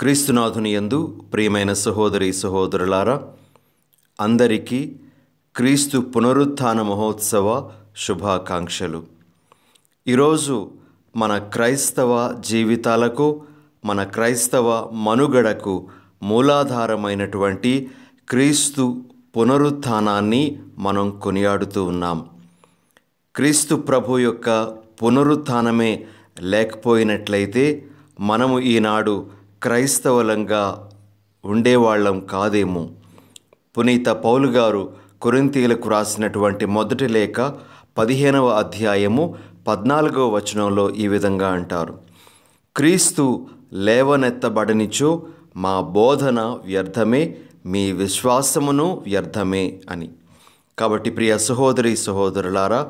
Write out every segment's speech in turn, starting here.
క్రీస్తునాథుని యందు ప్రియమైన సహోదరి సహోదరులారా అందరికీ క్రీస్తు పునరుత్థాన మహోత్సవ శుభాకాంక్షలు ఈరోజు మన క్రైస్తవ జీవితాలకు మన క్రైస్తవ మనుగడకు మూలాధారమైనటువంటి క్రీస్తు పునరుత్థానాన్ని మనం కొనియాడుతూ ఉన్నాం క్రీస్తు ప్రభు యొక్క పునరుత్థానమే లేకపోయినట్లయితే మనము ఈనాడు క్రైస్తవలంగా ఉండేవాళ్ళం కాదేమో పునీత పౌలు గారు కొరింతీలకు రాసినటువంటి మొదటి లేఖ పదిహేనవ అధ్యాయము పద్నాలుగవ వచనంలో ఈ విధంగా అంటారు క్రీస్తు లేవనెత్తబడనిచో మా బోధన వ్యర్థమే మీ విశ్వాసమును వ్యర్థమే అని కాబట్టి ప్రియ సహోదరి సహోదరులారా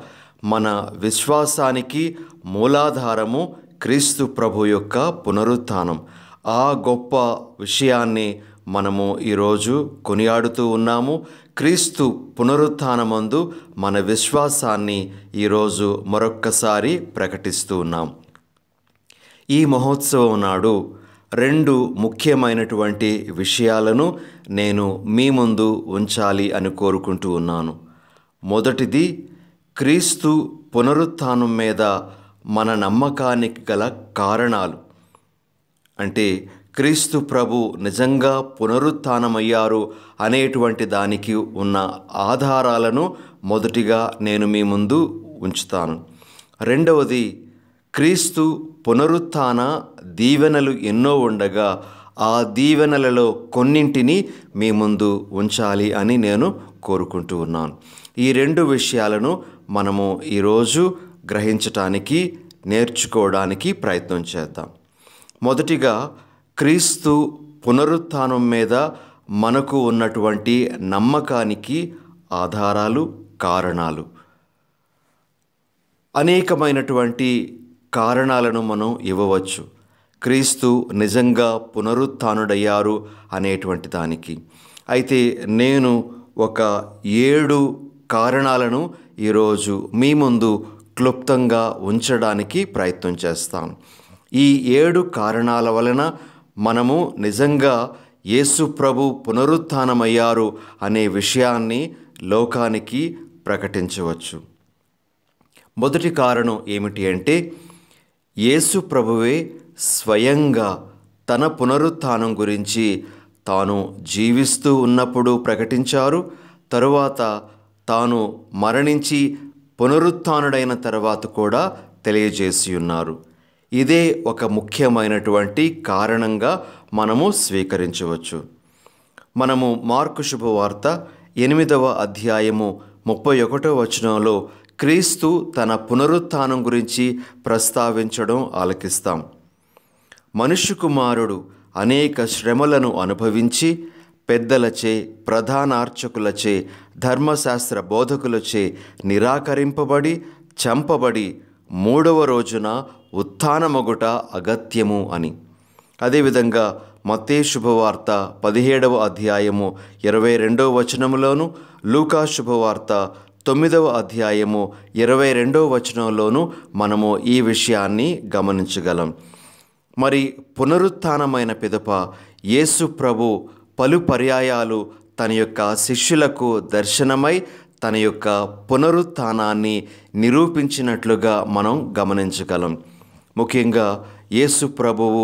మన విశ్వాసానికి మూలాధారము క్రీస్తు ప్రభు యొక్క పునరుత్థానం ఆ గొప్ప విషయాన్ని మనము ఈరోజు కొనియాడుతూ ఉన్నాము క్రీస్తు పునరుత్నమందు మన విశ్వాసాన్ని ఈరోజు మరొక్కసారి ప్రకటిస్తూ ఉన్నాం ఈ మహోత్సవం నాడు రెండు ముఖ్యమైనటువంటి విషయాలను నేను మీ ముందు ఉంచాలి అని కోరుకుంటూ ఉన్నాను మొదటిది క్రీస్తు పునరుత్నం మీద మన నమ్మకానికి గల కారణాలు అంటే క్రీస్తు ప్రభు నిజంగా పునరుత్నమయ్యారు అనేటువంటి దానికి ఉన్న ఆధారాలను మొదటిగా నేను మీ ముందు ఉంచుతాను రెండవది క్రీస్తు పునరుత్న దీవెనలు ఎన్నో ఉండగా ఆ దీవెనలలో కొన్నింటిని మీ ముందు ఉంచాలి అని నేను కోరుకుంటూ ఉన్నాను ఈ రెండు విషయాలను మనము ఈరోజు గ్రహించటానికి నేర్చుకోవడానికి ప్రయత్నం చేద్దాం మొదటిగా క్రీస్తు పునరుత్థానం మీద మనకు ఉన్నటువంటి నమ్మకానికి ఆధారాలు కారణాలు అనేకమైనటువంటి కారణాలను మనం ఇవ్వవచ్చు క్రీస్తు నిజంగా పునరుత్డయ్యారు అనేటువంటి దానికి అయితే నేను ఒక ఏడు కారణాలను ఈరోజు మీ ముందు క్లుప్తంగా ఉంచడానికి ప్రయత్నం చేస్తాను ఈ ఏడు కారణాల వలన మనము నిజంగా యేసు ప్రభు పునరుత్నమయ్యారు అనే విషయాన్ని లోకానికి ప్రకటించవచ్చు మొదటి కారణం ఏమిటి అంటే యేసు ప్రభువే స్వయంగా తన పునరుత్నం గురించి తాను జీవిస్తూ ఉన్నప్పుడు ప్రకటించారు తరువాత తాను మరణించి పునరుత్డైన తర్వాత కూడా తెలియజేసి ఉన్నారు ఇదే ఒక ముఖ్యమైనటువంటి కారణంగా మనము స్వీకరించవచ్చు మనము మార్కు శుభవార్త ఎనిమిదవ అధ్యాయము ముప్పై ఒకటో వచనంలో క్రీస్తు తన పునరుత్నం గురించి ప్రస్తావించడం ఆలకిస్తాం మనుష్య కుమారుడు అనేక శ్రమలను అనుభవించి పెద్దలచే ప్రధానార్చకులచే ధర్మశాస్త్ర బోధకులచే నిరాకరింపబడి చంపబడి మూడవ రోజున ఉత్థానమొగట అగత్యము అని అదేవిధంగా మతే శుభవార్త పదిహేడవ అధ్యాయము ఇరవై రెండవ వచనంలోను లూకా శుభవార్త తొమ్మిదవ అధ్యాయము ఇరవై రెండవ వచనంలోనూ మనము ఈ విషయాన్ని గమనించగలం మరి పునరుత్థానమైన పిదప యేసు ప్రభు పలు పర్యాయాలు తన యొక్క శిష్యులకు దర్శనమై తన యొక్క పునరుత్థానాన్ని నిరూపించినట్లుగా మనం గమనించగలం ముఖ్యంగా యేసు ప్రభువు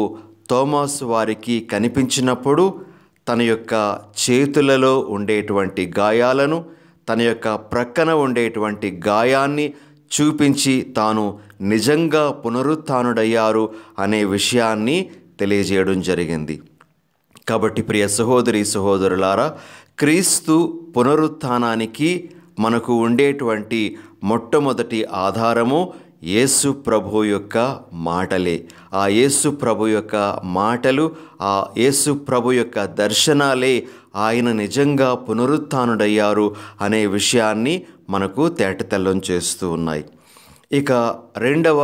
తోమాసు వారికి కనిపించినప్పుడు తన యొక్క చేతులలో ఉండేటువంటి గాయాలను తన యొక్క ప్రక్కన ఉండేటువంటి గాయాన్ని చూపించి తాను నిజంగా పునరుత్డయ్యారు అనే విషయాన్ని తెలియజేయడం జరిగింది కాబట్టి ప్రియ సహోదరి సహోదరులారా క్రీస్తు పునరుత్నానికి మనకు ఉండేటువంటి మొట్టమొదటి ఆధారము యేసు ప్రభు యొక్క మాటలే ఆ యేసు ప్రభు యొక్క మాటలు ఆ యేసు ప్రభు యొక్క దర్శనాలే ఆయన నిజంగా పునరుత్డయ్యారు అనే విషయాన్ని మనకు తేటతెల్లం చేస్తూ ఉన్నాయి ఇక రెండవ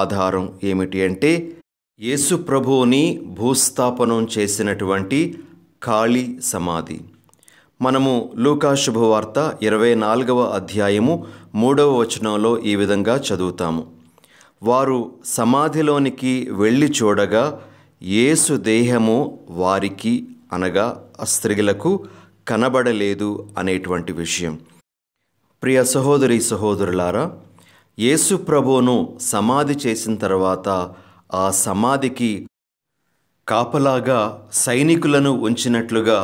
ఆధారం ఏమిటి అంటే యేసు ప్రభువుని భూస్థాపనం చేసినటువంటి ఖాళీ సమాధి మనము లూకా శుభవార్త ఇరవై నాలుగవ అధ్యాయము మూడవ వచనంలో ఈ విధంగా చదువుతాము వారు సమాధిలోనికి వెళ్ళి చూడగా ఏసు దేహము వారికి అనగా స్త్రీలకు కనబడలేదు అనేటువంటి విషయం ప్రియ సహోదరి సహోదరులారా యేసు ప్రభువును సమాధి చేసిన తర్వాత ఆ సమాధికి కాపలాగా సైనికులను ఉంచినట్లుగా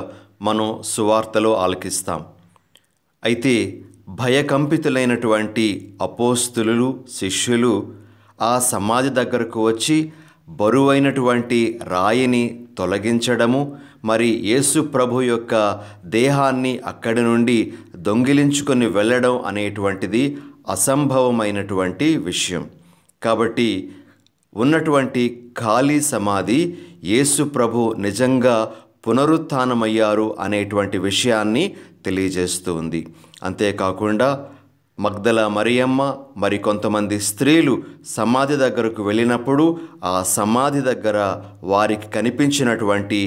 మనం సువార్తలో ఆలకిస్తాం అయితే భయకంపితులైనటువంటి అపోస్తులు శిష్యులు ఆ సమాధి దగ్గరకు వచ్చి బరువైనటువంటి రాయిని తొలగించడము మరి యేసు ప్రభు యొక్క దేహాన్ని అక్కడి నుండి దొంగిలించుకొని వెళ్ళడం అనేటువంటిది అసంభవమైనటువంటి విషయం కాబట్టి ఉన్నటువంటి ఖాళీ సమాధి యేసు ప్రభు నిజంగా పునరుత్నమయ్యారు అనేటువంటి విషయాన్ని తెలియజేస్తూ ఉంది అంతేకాకుండా మగ్దల మరియమ్మ మరికొంతమంది స్త్రీలు సమాధి దగ్గరకు వెళ్ళినప్పుడు ఆ సమాధి దగ్గర వారికి కనిపించినటువంటి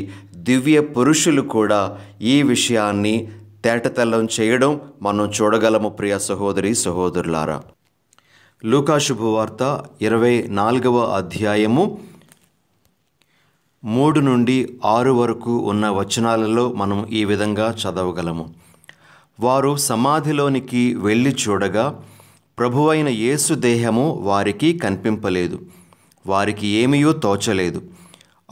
దివ్య పురుషులు కూడా ఈ విషయాన్ని తేటతెల్లం చేయడం మనం చూడగలము ప్రియ సహోదరి సహోదరులారా లూకాశుభవార్త ఇరవై నాలుగవ అధ్యాయము మూడు నుండి ఆరు వరకు ఉన్న వచనాలలో మనం ఈ విధంగా చదవగలము వారు సమాధిలోనికి వెళ్ళి చూడగా ప్రభువైన యేసు దేహము వారికి కనిపింపలేదు వారికి ఏమీయూ తోచలేదు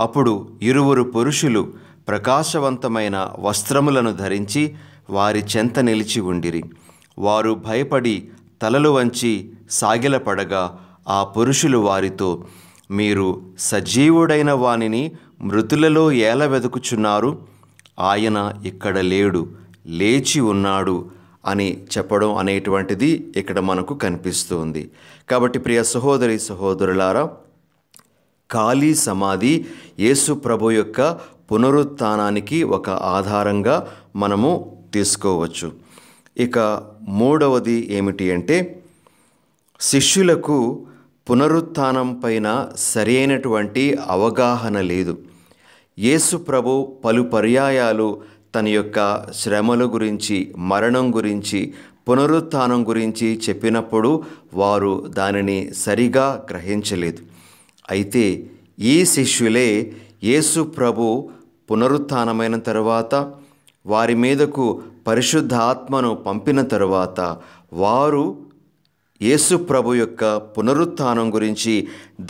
అప్పుడు ఇరువురు పురుషులు ప్రకాశవంతమైన వస్త్రములను ధరించి వారి చెంత నిలిచి ఉండిరి వారు భయపడి తలలు వంచి సాగిలపడగా ఆ పురుషులు వారితో మీరు సజీవుడైన వానిని మృతులలో ఏల వెతుకుచున్నారు ఆయన ఇక్కడ లేడు లేచి ఉన్నాడు అని చెప్పడం అనేటువంటిది ఇక్కడ మనకు కనిపిస్తుంది కాబట్టి ప్రియ సహోదరి సహోదరులారా ఖాళీ సమాధి యేసు ప్రభు యొక్క పునరుత్నానికి ఒక ఆధారంగా మనము తీసుకోవచ్చు ఇక మూడవది ఏమిటి అంటే శిష్యులకు పునరుత్థానం పైన సరైనటువంటి అవగాహన లేదు యేసు ప్రభు పలు పర్యాయాలు తన యొక్క శ్రమల గురించి మరణం గురించి పునరుత్థానం గురించి చెప్పినప్పుడు వారు దానిని సరిగా గ్రహించలేదు అయితే ఈ శిష్యులే యేసు ప్రభు పునరుత్థానమైన తరువాత వారి మీదకు పరిశుద్ధ ఆత్మను పంపిన తరువాత వారు యేసు ప్రభు యొక్క పునరుత్థానం గురించి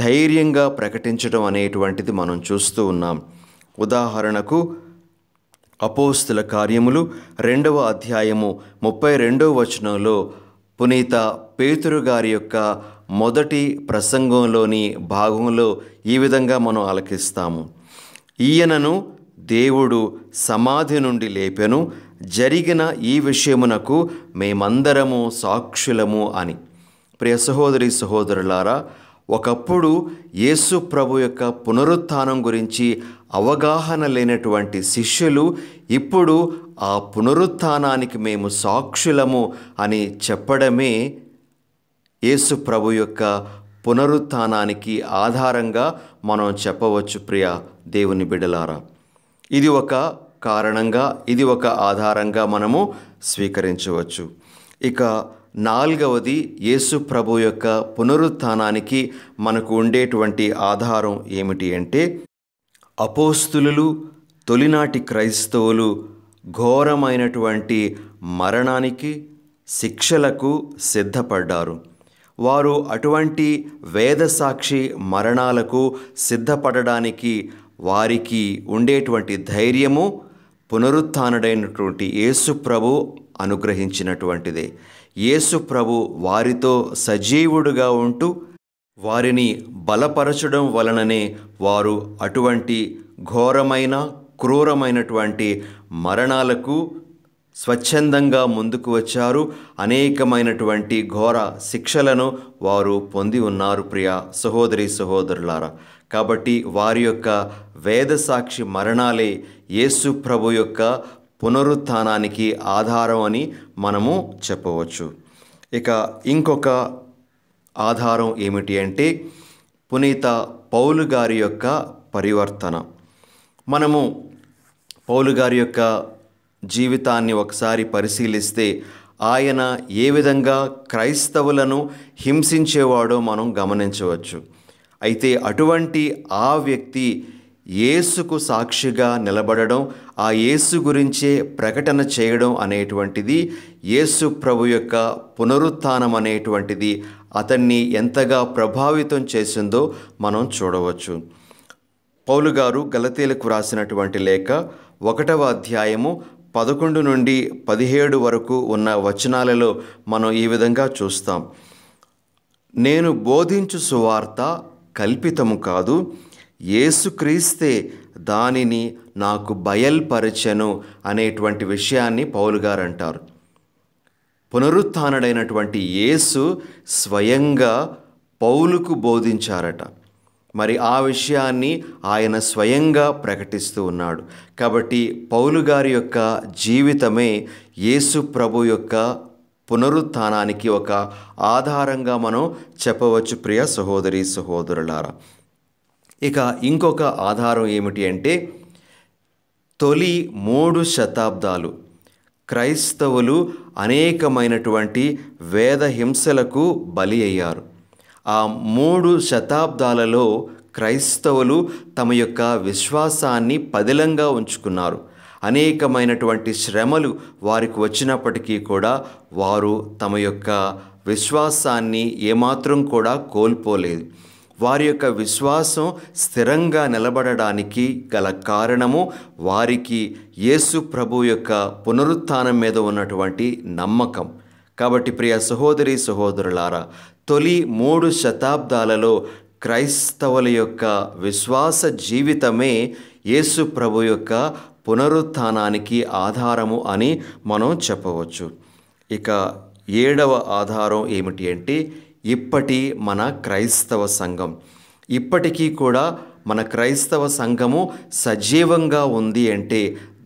ధైర్యంగా ప్రకటించడం అనేటువంటిది మనం చూస్తూ ఉన్నాం ఉదాహరణకు అపోస్తుల కార్యములు రెండవ అధ్యాయము ముప్పై రెండవ వచనంలో పునీత పేతురు గారి యొక్క మొదటి ప్రసంగంలోని భాగంలో ఈ విధంగా మనం ఆలకిస్తాము ఈయనను దేవుడు సమాధి నుండి లేపెను జరిగిన ఈ విషయమునకు మేమందరము సాక్షులము అని ప్రియ సహోదరి సహోదరులారా ఒకప్పుడు యేసు ప్రభు యొక్క పునరుత్థానం గురించి అవగాహన లేనటువంటి శిష్యులు ఇప్పుడు ఆ పునరుత్థానానికి మేము సాక్షులము అని చెప్పడమే యేసు ప్రభు యొక్క పునరుత్థానానికి ఆధారంగా మనం చెప్పవచ్చు ప్రియ దేవుని బిడలారా ఇది ఒక కారణంగా ఇది ఒక ఆధారంగా మనము స్వీకరించవచ్చు ఇక నాలుగవది యేసు ప్రభు యొక్క పునరుత్థానానికి మనకు ఉండేటువంటి ఆధారం ఏమిటి అంటే అపోస్తులు తొలినాటి క్రైస్తవులు ఘోరమైనటువంటి మరణానికి శిక్షలకు సిద్ధపడ్డారు వారు అటువంటి వేదసాక్షి మరణాలకు సిద్ధపడడానికి వారికి ఉండేటువంటి ధైర్యము పునరుత్డైనటువంటి యేసు ప్రభు అనుగ్రహించినటువంటిదే యేసు ప్రభు వారితో సజీవుడుగా ఉంటూ వారిని బలపరచడం వలననే వారు అటువంటి ఘోరమైన క్రూరమైనటువంటి మరణాలకు స్వచ్ఛందంగా ముందుకు వచ్చారు అనేకమైనటువంటి ఘోర శిక్షలను వారు పొంది ఉన్నారు ప్రియ సహోదరి సహోదరులారా కాబట్టి వారి యొక్క వేద సాక్షి మరణాలే యేసు ప్రభు యొక్క పునరుత్థానానికి ఆధారం అని మనము చెప్పవచ్చు ఇక ఇంకొక ఆధారం ఏమిటి అంటే పునీత పౌలు గారి యొక్క పరివర్తన మనము పౌలు గారి యొక్క జీవితాన్ని ఒకసారి పరిశీలిస్తే ఆయన ఏ విధంగా క్రైస్తవులను హింసించేవాడో మనం గమనించవచ్చు అయితే అటువంటి ఆ వ్యక్తి యేసుకు సాక్షిగా నిలబడడం ఆ యేసు గురించే ప్రకటన చేయడం అనేటువంటిది యేసు ప్రభు యొక్క పునరుత్థానం అనేటువంటిది అతన్ని ఎంతగా ప్రభావితం చేసిందో మనం చూడవచ్చు పౌలు గారు గలతీలకు రాసినటువంటి లేఖ ఒకటవ అధ్యాయము పదకొండు నుండి పదిహేడు వరకు ఉన్న వచనాలలో మనం ఈ విధంగా చూస్తాం నేను బోధించు సువార్త కల్పితము కాదు ఏసుక్రీస్తే దానిని నాకు బయల్పరచెను అనేటువంటి విషయాన్ని పౌలు గారు అంటారు పునరుత్డైనటువంటి యేసు స్వయంగా పౌలుకు బోధించారట మరి ఆ విషయాన్ని ఆయన స్వయంగా ప్రకటిస్తూ ఉన్నాడు కాబట్టి పౌలు గారి యొక్క జీవితమే యేసు ప్రభు యొక్క పునరుత్నానికి ఒక ఆధారంగా మనం చెప్పవచ్చు ప్రియ సహోదరి సహోదరులారా ఇక ఇంకొక ఆధారం ఏమిటి అంటే తొలి మూడు శతాబ్దాలు క్రైస్తవులు అనేకమైనటువంటి వేద హింసలకు బలి అయ్యారు ఆ మూడు శతాబ్దాలలో క్రైస్తవులు తమ యొక్క విశ్వాసాన్ని పదిలంగా ఉంచుకున్నారు అనేకమైనటువంటి శ్రమలు వారికి వచ్చినప్పటికీ కూడా వారు తమ యొక్క విశ్వాసాన్ని ఏమాత్రం కూడా కోల్పోలేదు వారి యొక్క విశ్వాసం స్థిరంగా నిలబడడానికి గల కారణము వారికి యేసు ప్రభు యొక్క పునరుత్థానం మీద ఉన్నటువంటి నమ్మకం కాబట్టి ప్రియ సహోదరి సహోదరులారా తొలి మూడు శతాబ్దాలలో క్రైస్తవుల యొక్క విశ్వాస జీవితమే యేసు ప్రభు యొక్క పునరుత్థానానికి ఆధారము అని మనం చెప్పవచ్చు ఇక ఏడవ ఆధారం ఏమిటి అంటే ఇప్పటి మన క్రైస్తవ సంఘం ఇప్పటికీ కూడా మన క్రైస్తవ సంఘము సజీవంగా ఉంది అంటే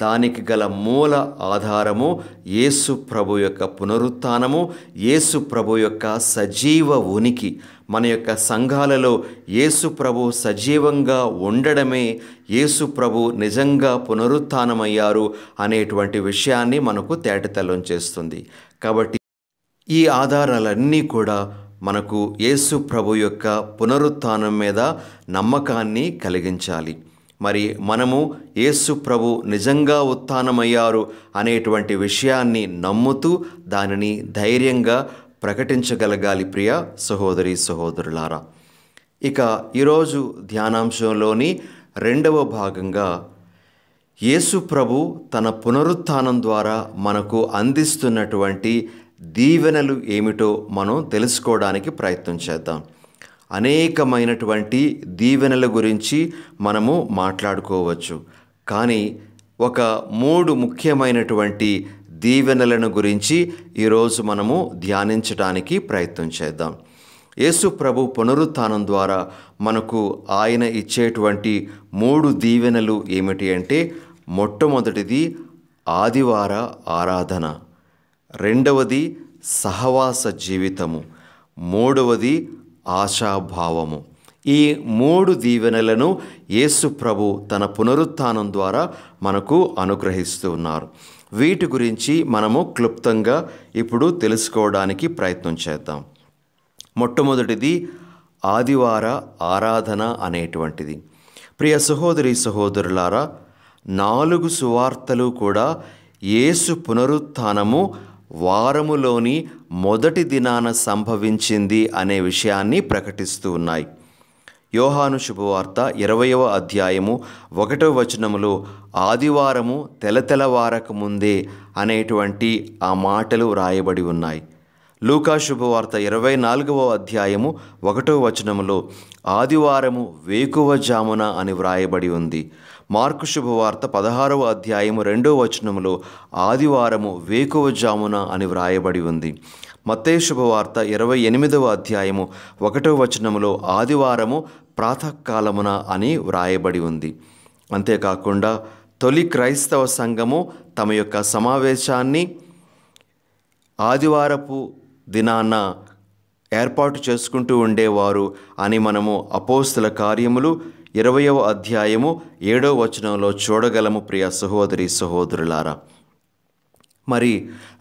దానికి గల మూల ఆధారము యేసు ప్రభు యొక్క పునరుత్నము యేసు ప్రభు యొక్క సజీవ ఉనికి మన యొక్క సంఘాలలో యేసు ప్రభు సజీవంగా ఉండడమే యేసు ప్రభు నిజంగా పునరుత్నమయ్యారు అనేటువంటి విషయాన్ని మనకు తేటతెల్లం చేస్తుంది కాబట్టి ఈ ఆధారాలన్నీ కూడా మనకు యేసు ప్రభు యొక్క పునరుత్థానం మీద నమ్మకాన్ని కలిగించాలి మరి మనము యేసు ప్రభు నిజంగా ఉత్థానమయ్యారు అనేటువంటి విషయాన్ని నమ్ముతూ దానిని ధైర్యంగా ప్రకటించగలగాలి ప్రియ సహోదరి సహోదరులారా ఇక ఈరోజు ధ్యానాంశంలోని రెండవ భాగంగా యేసు ప్రభు తన పునరుత్థానం ద్వారా మనకు అందిస్తున్నటువంటి దీవెనలు ఏమిటో మనం తెలుసుకోవడానికి ప్రయత్నం చేద్దాం అనేకమైనటువంటి దీవెనల గురించి మనము మాట్లాడుకోవచ్చు కానీ ఒక మూడు ముఖ్యమైనటువంటి దీవెనలను గురించి ఈరోజు మనము ధ్యానించడానికి ప్రయత్నం చేద్దాం యేసు ప్రభు పునరుత్నం ద్వారా మనకు ఆయన ఇచ్చేటువంటి మూడు దీవెనలు ఏమిటి అంటే మొట్టమొదటిది ఆదివార ఆరాధన రెండవది సహవాస జీవితము మూడవది ఆశాభావము ఈ మూడు దీవెనలను యేసు ప్రభు తన పునరుత్నం ద్వారా మనకు అనుగ్రహిస్తూ ఉన్నారు వీటి గురించి మనము క్లుప్తంగా ఇప్పుడు తెలుసుకోవడానికి ప్రయత్నం చేద్దాం మొట్టమొదటిది ఆదివార ఆరాధన అనేటువంటిది ప్రియ సహోదరి సహోదరులారా నాలుగు సువార్తలు కూడా యేసు పునరుత్థానము వారములోని మొదటి దినాన సంభవించింది అనే విషయాన్ని ప్రకటిస్తూ ఉన్నాయి యోహాను శుభవార్త ఇరవయవ అధ్యాయము ఒకటవ వచనములో ఆదివారము తెలతెలవారకు ముందే అనేటువంటి ఆ మాటలు వ్రాయబడి ఉన్నాయి లూకా శుభవార్త ఇరవై నాలుగవ అధ్యాయము ఒకటవ వచనములో ఆదివారము వేకువజామున అని వ్రాయబడి ఉంది మార్కు శుభవార్త పదహారవ అధ్యాయము రెండో వచనములో ఆదివారము వేకువజామున అని వ్రాయబడి ఉంది మత్తే శుభవార్త ఇరవై ఎనిమిదవ అధ్యాయము ఒకటవ వచనములో ఆదివారము ప్రాతకాలమున అని వ్రాయబడి ఉంది అంతేకాకుండా తొలి క్రైస్తవ సంఘము తమ యొక్క సమావేశాన్ని ఆదివారపు దినాన ఏర్పాటు చేసుకుంటూ ఉండేవారు అని మనము అపోస్తుల కార్యములు ఇరవయవ అధ్యాయము ఏడో వచనంలో చూడగలము ప్రియ సహోదరి సహోదరులారా మరి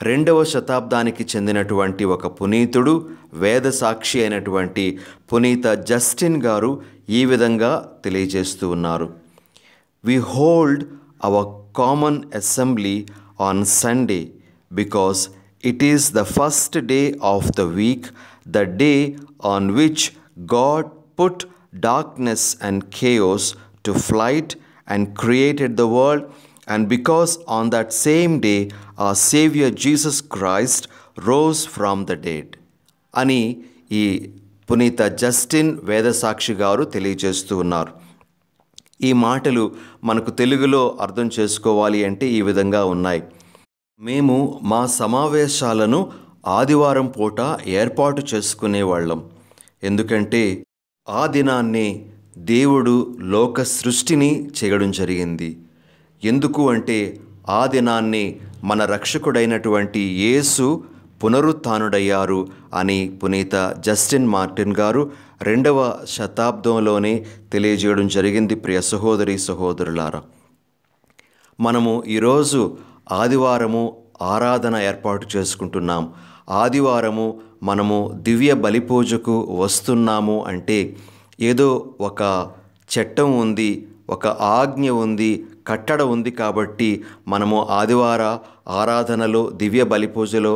రెండవ శతాబ్దానికి చెందినటువంటి ఒక పునీతుడు వేద సాక్షి అయినటువంటి పునీత జస్టిన్ గారు ఈ విధంగా తెలియజేస్తూ ఉన్నారు we hold our common assembly on Sunday because it is the first day of the week the day on which God put darkness and chaos to flight and created the world. And because on that same day our Savior Jesus Christ rose from the dead. అని ఈ పునీత Justin వేదసాక్షి గారు తెలియజేస్తూ ఉన్నారు ఈ మాటలు మనకు తెలుగులో అర్థం చేసుకోవాలి అంటే ఈ విధంగా ఉన్నాయి మేము మా సమావేశాలను ఆదివారం పూట ఏర్పాటు చేసుకునేవాళ్ళం ఎందుకంటే ఆ దినాన్నే దేవుడు లోక సృష్టిని చేయడం జరిగింది ఎందుకు అంటే ఆ దినాన్నే మన రక్షకుడైనటువంటి యేసు పునరుత్డయ్యారు అని పునీత జస్టిన్ మార్టిన్ గారు రెండవ శతాబ్దంలోనే తెలియజేయడం జరిగింది ప్రియ సహోదరి సహోదరులారా మనము ఈరోజు ఆదివారము ఆరాధన ఏర్పాటు చేసుకుంటున్నాం ఆదివారము మనము దివ్య బలిపూజకు వస్తున్నాము అంటే ఏదో ఒక చట్టం ఉంది ఒక ఆజ్ఞ ఉంది కట్టడ ఉంది కాబట్టి మనము ఆదివార ఆరాధనలో దివ్య బలిపూజలో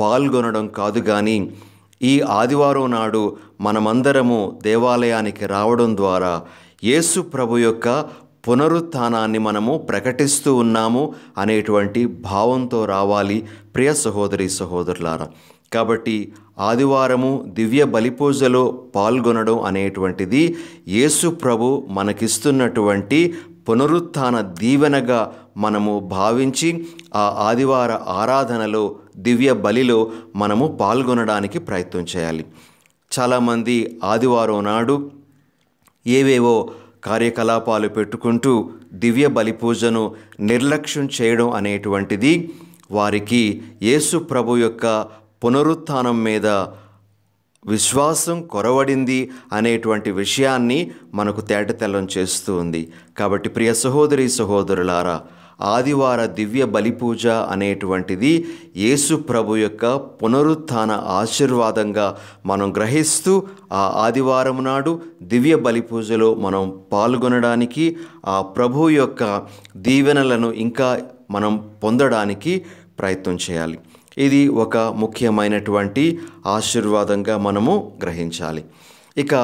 పాల్గొనడం కాదు కానీ ఈ ఆదివారం నాడు మనమందరము దేవాలయానికి రావడం ద్వారా యేసు ప్రభు యొక్క పునరుత్నాన్ని మనము ప్రకటిస్తూ ఉన్నాము అనేటువంటి భావంతో రావాలి ప్రియ సహోదరి సహోదరులారా కాబట్టి ఆదివారము దివ్య బలిపూజలో పాల్గొనడం అనేటువంటిది యేసు ప్రభు మనకిస్తున్నటువంటి పునరుత్థాన దీవెనగా మనము భావించి ఆ ఆదివార ఆరాధనలో దివ్య బలిలో మనము పాల్గొనడానికి ప్రయత్నం చేయాలి చాలామంది ఆదివారం నాడు ఏవేవో కార్యకలాపాలు పెట్టుకుంటూ దివ్య బలి పూజను నిర్లక్ష్యం చేయడం అనేటువంటిది వారికి యేసు ప్రభు యొక్క పునరుత్థానం మీద విశ్వాసం కొరవడింది అనేటువంటి విషయాన్ని మనకు తేటతెల్లం చేస్తూ ఉంది కాబట్టి ప్రియ సహోదరి సహోదరులారా ఆదివార దివ్య బలిపూజ అనేటువంటిది యేసు ప్రభు యొక్క పునరుత్థాన ఆశీర్వాదంగా మనం గ్రహిస్తూ ఆ ఆదివారం నాడు దివ్య బలిపూజలో మనం పాల్గొనడానికి ఆ ప్రభు యొక్క దీవెనలను ఇంకా మనం పొందడానికి ప్రయత్నం చేయాలి ఇది ఒక ముఖ్యమైనటువంటి ఆశీర్వాదంగా మనము గ్రహించాలి ఇక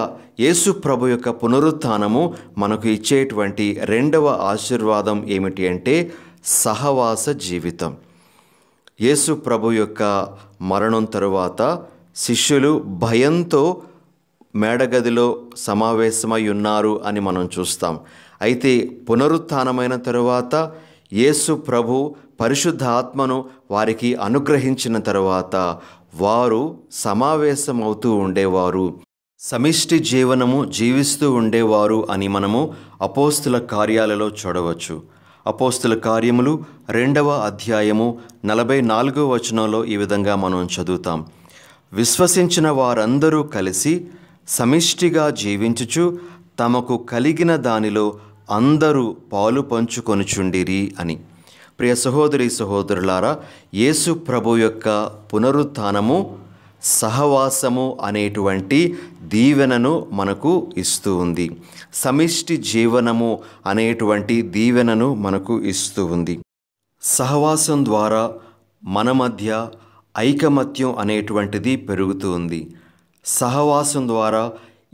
యేసు ప్రభు యొక్క పునరుత్నము మనకు ఇచ్చేటువంటి రెండవ ఆశీర్వాదం ఏమిటి అంటే సహవాస జీవితం యేసు ప్రభు యొక్క మరణం తరువాత శిష్యులు భయంతో మేడగదిలో సమావేశమై ఉన్నారు అని మనం చూస్తాం అయితే పునరుత్నమైన తరువాత యేసు ప్రభు పరిశుద్ధ ఆత్మను వారికి అనుగ్రహించిన తరువాత వారు సమావేశమవుతూ ఉండేవారు సమిష్టి జీవనము జీవిస్తూ ఉండేవారు అని మనము అపోస్తుల కార్యాలలో చూడవచ్చు అపోస్తుల కార్యములు రెండవ అధ్యాయము నలభై నాలుగో వచనంలో ఈ విధంగా మనం చదువుతాం విశ్వసించిన వారందరూ కలిసి సమిష్టిగా జీవించుచు తమకు కలిగిన దానిలో అందరూ పాలు పంచుకొనుచుండిరి అని ప్రియ సహోదరి సహోదరులారా యేసు ప్రభు యొక్క పునరుత్నము సహవాసము అనేటువంటి దీవెనను మనకు ఇస్తూ ఉంది సమిష్టి జీవనము అనేటువంటి దీవెనను మనకు ఇస్తూ ఉంది సహవాసం ద్వారా మన మధ్య ఐకమత్యం అనేటువంటిది పెరుగుతూ ఉంది సహవాసం ద్వారా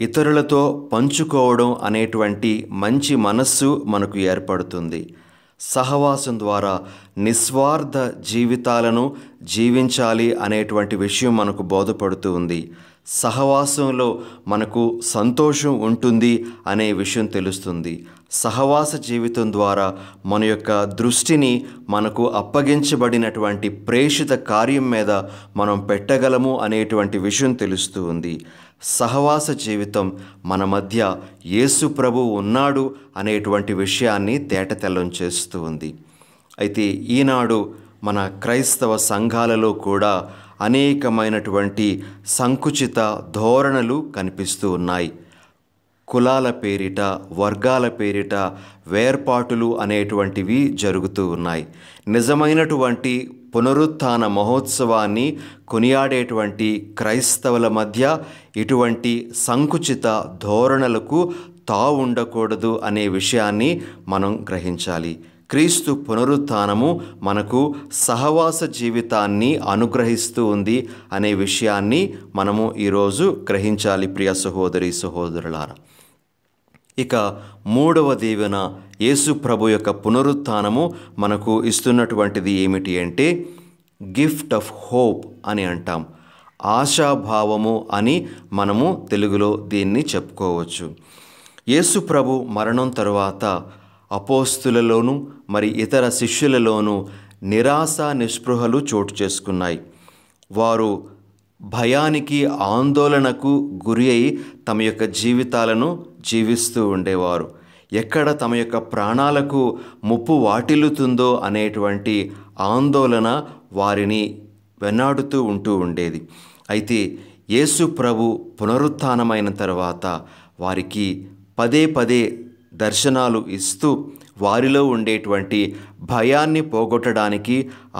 ఇతరులతో పంచుకోవడం అనేటువంటి మంచి మనస్సు మనకు ఏర్పడుతుంది సహవాసం ద్వారా నిస్వార్థ జీవితాలను జీవించాలి అనేటువంటి విషయం మనకు బోధపడుతూ ఉంది సహవాసంలో మనకు సంతోషం ఉంటుంది అనే విషయం తెలుస్తుంది సహవాస జీవితం ద్వారా మన యొక్క దృష్టిని మనకు అప్పగించబడినటువంటి ప్రేషిత కార్యం మీద మనం పెట్టగలము అనేటువంటి విషయం తెలుస్తూ ఉంది సహవాస జీవితం మన మధ్య యేసు ప్రభు ఉన్నాడు అనేటువంటి విషయాన్ని తేటతెల్లం చేస్తూ ఉంది అయితే ఈనాడు మన క్రైస్తవ సంఘాలలో కూడా అనేకమైనటువంటి సంకుచిత ధోరణలు కనిపిస్తూ ఉన్నాయి కులాల పేరిట వర్గాల పేరిట వేర్పాటులు అనేటువంటివి జరుగుతూ ఉన్నాయి నిజమైనటువంటి పునరుత్న మహోత్సవాన్ని కొనియాడేటువంటి క్రైస్తవుల మధ్య ఇటువంటి సంకుచిత ధోరణలకు తా ఉండకూడదు అనే విషయాన్ని మనం గ్రహించాలి క్రీస్తు పునరుత్నము మనకు సహవాస జీవితాన్ని అనుగ్రహిస్తూ ఉంది అనే విషయాన్ని మనము ఈరోజు గ్రహించాలి ప్రియ సహోదరి సహోదరులారా ఇక మూడవ దీవెన యేసు ప్రభు యొక్క పునరుత్నము మనకు ఇస్తున్నటువంటిది ఏమిటి అంటే గిఫ్ట్ ఆఫ్ హోప్ అని అంటాం ఆశాభావము అని మనము తెలుగులో దీన్ని చెప్పుకోవచ్చు యేసు ప్రభు మరణం తరువాత అపోస్తులలోనూ మరి ఇతర శిష్యులలోనూ నిరాశ నిస్పృహలు చోటు చేసుకున్నాయి వారు భయానికి ఆందోళనకు గురి అయి తమ యొక్క జీవితాలను జీవిస్తూ ఉండేవారు ఎక్కడ తమ యొక్క ప్రాణాలకు ముప్పు వాటిల్లుతుందో అనేటువంటి ఆందోళన వారిని వెన్నాడుతూ ఉంటూ ఉండేది అయితే యేసు ప్రభు పునరుత్నమైన తర్వాత వారికి పదే పదే దర్శనాలు ఇస్తూ వారిలో ఉండేటువంటి భయాన్ని పోగొట్టడానికి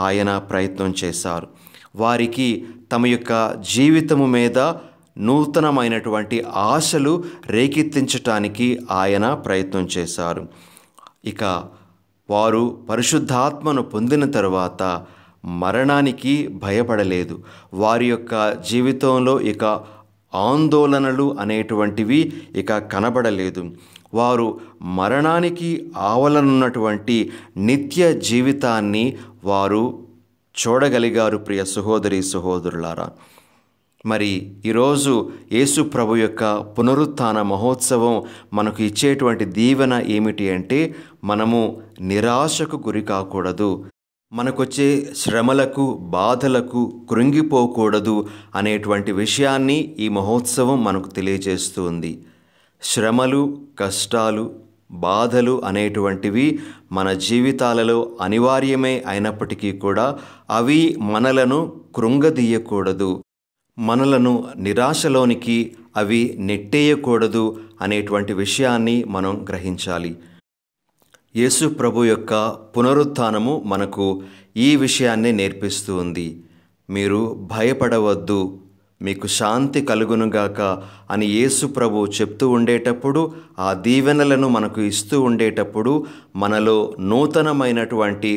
ఆయన ప్రయత్నం చేశారు వారికి తమ యొక్క జీవితము మీద నూతనమైనటువంటి ఆశలు రేకెత్తించటానికి ఆయన ప్రయత్నం చేశారు ఇక వారు పరిశుద్ధాత్మను పొందిన తరువాత మరణానికి భయపడలేదు వారి యొక్క జీవితంలో ఇక ఆందోళనలు అనేటువంటివి ఇక కనబడలేదు వారు మరణానికి ఆవలనున్నటువంటి నిత్య జీవితాన్ని వారు చూడగలిగారు ప్రియ సహోదరి సహోదరులారా మరి ఈరోజు యేసు ప్రభు యొక్క పునరుత్థాన మహోత్సవం మనకు ఇచ్చేటువంటి దీవెన ఏమిటి అంటే మనము నిరాశకు గురి కాకూడదు మనకొచ్చే శ్రమలకు బాధలకు కృంగిపోకూడదు అనేటువంటి విషయాన్ని ఈ మహోత్సవం మనకు తెలియజేస్తుంది శ్రమలు కష్టాలు బాధలు అనేటువంటివి మన జీవితాలలో అనివార్యమే అయినప్పటికీ కూడా అవి మనలను కృంగదీయకూడదు మనలను నిరాశలోనికి అవి నెట్టేయకూడదు అనేటువంటి విషయాన్ని మనం గ్రహించాలి యేసు ప్రభు యొక్క పునరుత్థానము మనకు ఈ విషయాన్ని నేర్పిస్తూ ఉంది మీరు భయపడవద్దు మీకు శాంతి కలుగునుగాక అని యేసు ప్రభు చెప్తూ ఉండేటప్పుడు ఆ దీవెనలను మనకు ఇస్తూ ఉండేటప్పుడు మనలో నూతనమైనటువంటి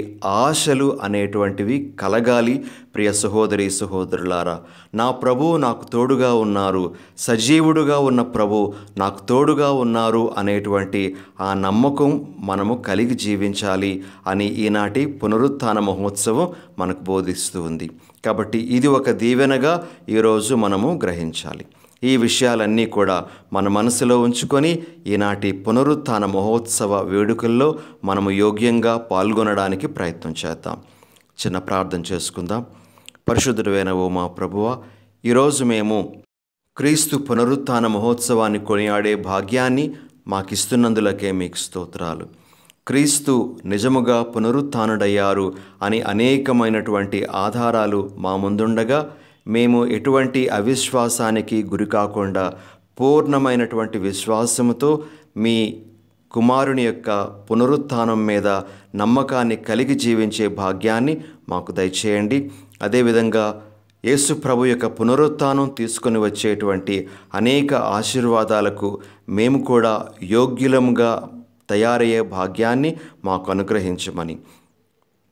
ఆశలు అనేటువంటివి కలగాలి ప్రియ సహోదరి సహోదరులారా నా ప్రభు నాకు తోడుగా ఉన్నారు సజీవుడుగా ఉన్న ప్రభు నాకు తోడుగా ఉన్నారు అనేటువంటి ఆ నమ్మకం మనము కలిగి జీవించాలి అని ఈనాటి పునరుత్థాన మహోత్సవం మనకు బోధిస్తుంది కాబట్టి ఇది ఒక దీవెనగా ఈరోజు మనము గ్రహించాలి ఈ విషయాలన్నీ కూడా మన మనసులో ఉంచుకొని ఈనాటి పునరుత్థాన మహోత్సవ వేడుకల్లో మనము యోగ్యంగా పాల్గొనడానికి ప్రయత్నం చేద్దాం చిన్న ప్రార్థన చేసుకుందాం పరిశుద్ధుడైన ఓ మా ప్రభువ ఈరోజు మేము క్రీస్తు పునరుత్థాన మహోత్సవాన్ని కొనియాడే భాగ్యాన్ని మాకిస్తున్నందులకే మీకు స్తోత్రాలు క్రీస్తు నిజముగా పునరుత్డయ్యారు అని అనేకమైనటువంటి ఆధారాలు మా ముందుండగా మేము ఎటువంటి అవిశ్వాసానికి గురికాకుండా పూర్ణమైనటువంటి విశ్వాసముతో మీ కుమారుని యొక్క పునరుత్థానం మీద నమ్మకాన్ని కలిగి జీవించే భాగ్యాన్ని మాకు దయచేయండి అదేవిధంగా యేసు ప్రభు యొక్క పునరుత్నం తీసుకొని వచ్చేటువంటి అనేక ఆశీర్వాదాలకు మేము కూడా యోగ్యులముగా తయారయ్యే భాగ్యాన్ని మాకు అనుగ్రహించమని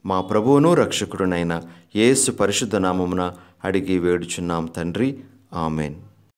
మా ప్రభువును రక్షకుడునైన యేసు పరిశుద్ధ నామమున అడిగి వేడుచున్నాం తండ్రి ఆమెన్